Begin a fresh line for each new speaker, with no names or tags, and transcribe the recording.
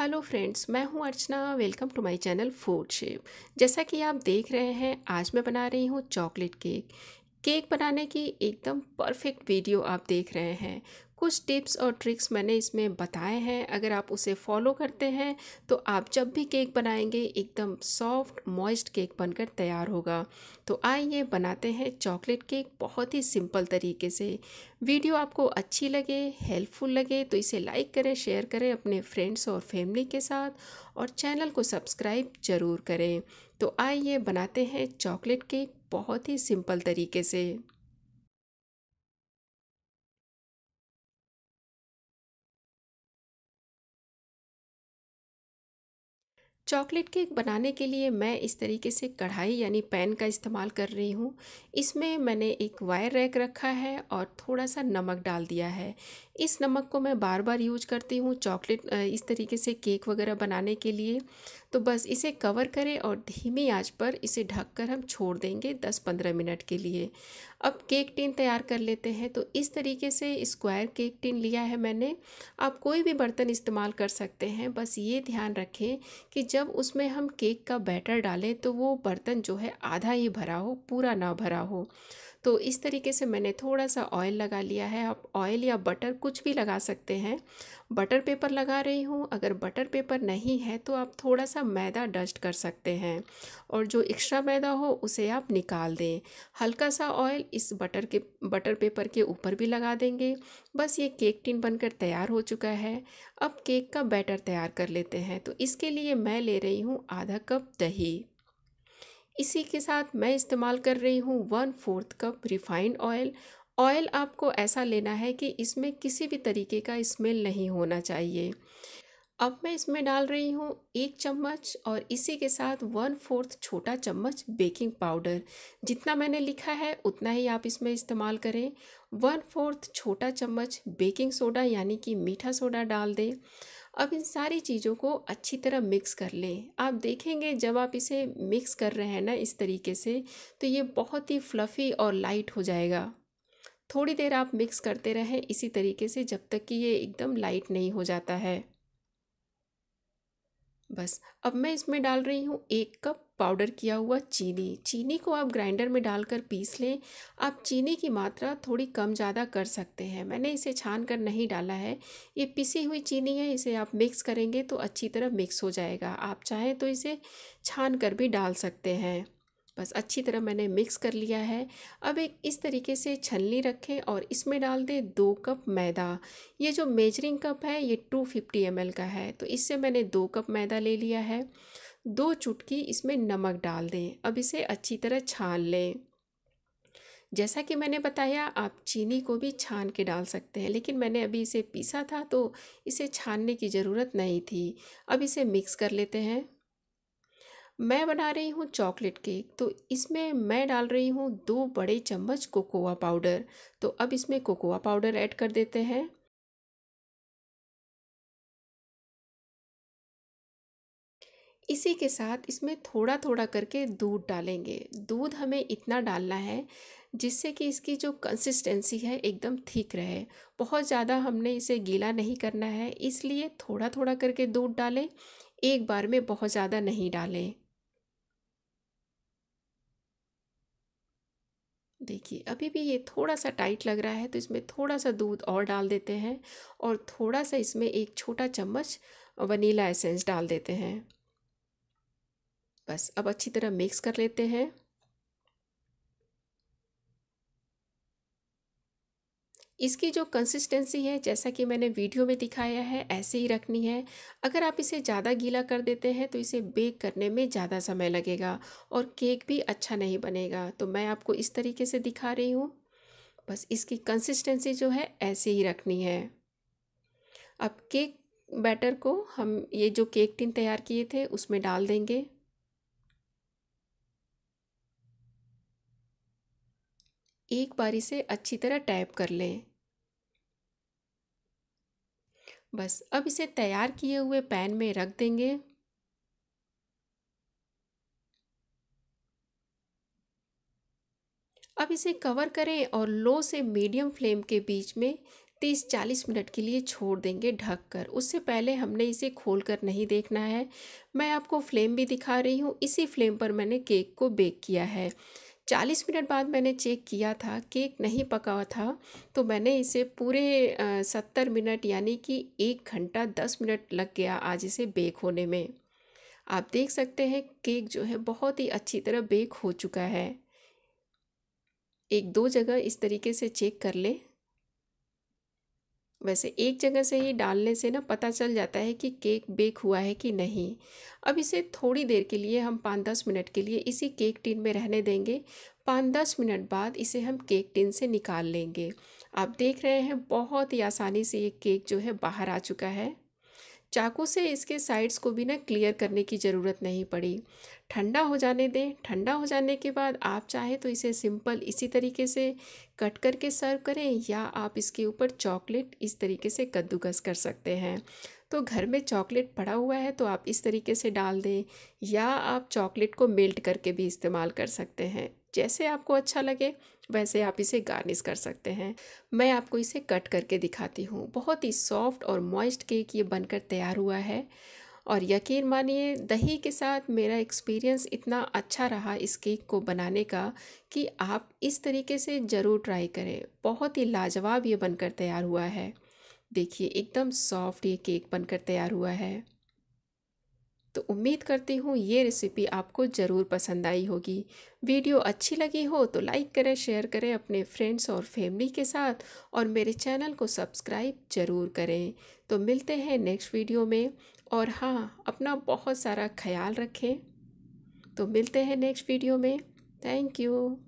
hello friends मैं हूं Archana welcome to my channel food shape जैसा कि आप देख रहे हैं आज मैं बना रही हूं चॉकलेट केक केक बनाने की एकदम परफेक्ट वीडियो आप देख रहे हैं कुछ टिप्स और ट्रिक्स मैंने इसमें बताए हैं अगर आप उसे फॉलो करते हैं तो आप जब भी केक बनाएंगे एकदम सॉफ्ट मॉइस्ट केक बनकर तैयार होगा तो आइए बनाते हैं चॉकलेट केक बहुत ही सिंपल तरीके से वीडियो आपको अच्छी लगे हेल्पफुल लगे तो इसे लाइक करें शेयर करें अपने फ्रेंड्स और फैमिली के साथ और चैनल को सब्सक्राइब ज़रूर करें तो आइए बनाते हैं चॉकलेट केक बहुत ही सिंपल तरीके से चॉकलेट केक बनाने के लिए मैं इस तरीके से कढ़ाई यानी पैन का इस्तेमाल कर रही हूँ इसमें मैंने एक वायर रैक रखा है और थोड़ा सा नमक डाल दिया है इस नमक को मैं बार बार यूज करती हूँ चॉकलेट इस तरीके से केक वगैरह बनाने के लिए तो बस इसे कवर करें और धीमी आंच पर इसे ढककर हम छोड़ देंगे 10-15 मिनट के लिए अब केक टिन तैयार कर लेते हैं तो इस तरीके से स्क्वायर केक टिन लिया है मैंने आप कोई भी बर्तन इस्तेमाल कर सकते हैं बस ये ध्यान रखें कि जब उसमें हम केक का बैटर डालें तो वो बर्तन जो है आधा ही भरा हो पूरा ना भरा हो तो इस तरीके से मैंने थोड़ा सा ऑयल लगा लिया है आप ऑयल या बटर कुछ कुछ भी लगा सकते हैं बटर पेपर लगा रही हूँ अगर बटर पेपर नहीं है तो आप थोड़ा सा मैदा डस्ट कर सकते हैं और जो एक्स्ट्रा मैदा हो उसे आप निकाल दें हल्का सा ऑयल इस बटर के बटर पेपर के ऊपर भी लगा देंगे बस ये केक टिन बनकर तैयार हो चुका है अब केक का बैटर तैयार कर लेते हैं तो इसके लिए मैं ले रही हूँ आधा कप दही इसी के साथ मैं इस्तेमाल कर रही हूँ one fourth cup refined oil oil आपको ऐसा लेना है कि इसमें किसी भी तरीके का स्मेल नहीं होना चाहिए अब मैं इसमें डाल रही हूँ एक चम्मच और इसी के साथ वन फोर्थ छोटा चम्मच बेकिंग पाउडर जितना मैंने लिखा है उतना ही आप इसमें इस्तेमाल करें वन फोर्थ छोटा चम्मच बेकिंग सोडा यानी कि मीठा सोडा डाल दें अब इन सारी चीज़ों को अच्छी तरह मिक्स कर लें आप देखेंगे जब आप इसे मिक्स कर रहे हैं ना इस तरीके से तो ये बहुत ही फ्लफ़ी और लाइट हो जाएगा थोड़ी देर आप मिक्स करते रहें इसी तरीके से जब तक कि ये एकदम लाइट नहीं हो जाता है बस अब मैं इसमें डाल रही हूँ एक कप पाउडर किया हुआ चीनी चीनी को आप ग्राइंडर में डालकर पीस लें आप चीनी की मात्रा थोड़ी कम ज़्यादा कर सकते हैं मैंने इसे छान कर नहीं डाला है ये पिसी हुई चीनी है इसे आप मिक्स करेंगे तो अच्छी तरह मिक्स हो जाएगा आप चाहें तो इसे छान कर भी डाल सकते हैं बस अच्छी तरह मैंने मिक्स कर लिया है अब एक इस तरीके से छलनी रखें और इसमें डाल दें दो कप मैदा ये जो मेजरिंग कप है ये टू फिफ्टी एम का है तो इससे मैंने दो कप मैदा ले लिया है दो चुटकी इसमें नमक डाल दें अब इसे अच्छी तरह छान लें जैसा कि मैंने बताया आप चीनी को भी छान के डाल सकते हैं लेकिन मैंने अभी इसे पीसा था तो इसे छानने की ज़रूरत नहीं थी अब इसे मिक्स कर लेते हैं मैं बना रही हूँ चॉकलेट केक तो इसमें मैं डाल रही हूँ दो बड़े चम्मच कोकोआ पाउडर तो अब इसमें कोकोआ पाउडर ऐड कर देते हैं इसी के साथ इसमें थोड़ा थोड़ा करके दूध डालेंगे दूध हमें इतना डालना है जिससे कि इसकी जो कंसिस्टेंसी है एकदम ठीक रहे बहुत ज़्यादा हमने इसे गीला नहीं करना है इसलिए थोड़ा थोड़ा करके दूध डालें एक बार में बहुत ज़्यादा नहीं डालें देखिए अभी भी ये थोड़ा सा टाइट लग रहा है तो इसमें थोड़ा सा दूध और डाल देते हैं और थोड़ा सा इसमें एक छोटा चम्मच वनीला एसेंस डाल देते हैं बस अब अच्छी तरह मिक्स कर लेते हैं इसकी जो कंसिस्टेंसी है जैसा कि मैंने वीडियो में दिखाया है ऐसे ही रखनी है अगर आप इसे ज़्यादा गीला कर देते हैं तो इसे बेक करने में ज़्यादा समय लगेगा और केक भी अच्छा नहीं बनेगा तो मैं आपको इस तरीके से दिखा रही हूँ बस इसकी कंसिस्टेंसी जो है ऐसे ही रखनी है अब केक बैटर को हम ये जो केक टिन तैयार किए थे उसमें डाल देंगे एक बारी से अच्छी तरह टैप कर लें बस अब इसे तैयार किए हुए पैन में रख देंगे अब इसे कवर करें और लो से मीडियम फ्लेम के बीच में तीस चालीस मिनट के लिए छोड़ देंगे ढक कर उससे पहले हमने इसे खोल कर नहीं देखना है मैं आपको फ्लेम भी दिखा रही हूँ इसी फ्लेम पर मैंने केक को बेक किया है 40 मिनट बाद मैंने चेक किया था केक नहीं पका हुआ था तो मैंने इसे पूरे सत्तर मिनट यानी कि एक घंटा दस मिनट लग गया आज इसे बेक होने में आप देख सकते हैं केक जो है बहुत ही अच्छी तरह बेक हो चुका है एक दो जगह इस तरीके से चेक कर लें वैसे एक जगह से ही डालने से ना पता चल जाता है कि केक बेक हुआ है कि नहीं अब इसे थोड़ी देर के लिए हम पाँच दस मिनट के लिए इसी केक टिन में रहने देंगे पाँच दस मिनट बाद इसे हम केक टिन से निकाल लेंगे आप देख रहे हैं बहुत ही आसानी से ये केक जो है बाहर आ चुका है चाकू से इसके साइड्स को भी ना क्लियर करने की ज़रूरत नहीं पड़ी ठंडा हो जाने दें ठंडा हो जाने के बाद आप चाहे तो इसे सिंपल इसी तरीके से कट करके सर्व करें या आप इसके ऊपर चॉकलेट इस तरीके से कद्दूकस कर सकते हैं तो घर में चॉकलेट पड़ा हुआ है तो आप इस तरीके से डाल दें या आप चॉकलेट को मेल्ट करके भी इस्तेमाल कर सकते हैं जैसे आपको अच्छा लगे वैसे आप इसे गार्निश कर सकते हैं मैं आपको इसे कट करके दिखाती हूँ बहुत ही सॉफ्ट और मॉइस्ट केक ये बनकर तैयार हुआ है और यकीन मानिए दही के साथ मेरा एक्सपीरियंस इतना अच्छा रहा इस केक को बनाने का कि आप इस तरीके से ज़रूर ट्राई करें बहुत ही लाजवाब ये बनकर तैयार हुआ है देखिए एकदम सॉफ्ट ये केक बनकर तैयार हुआ है तो उम्मीद करती हूँ ये रेसिपी आपको ज़रूर पसंद आई होगी वीडियो अच्छी लगी हो तो लाइक करें शेयर करें अपने फ्रेंड्स और फैमिली के साथ और मेरे चैनल को सब्सक्राइब ज़रूर करें तो मिलते हैं नेक्स्ट वीडियो में और हाँ अपना बहुत सारा ख्याल रखें तो मिलते हैं नेक्स्ट वीडियो में थैंक यू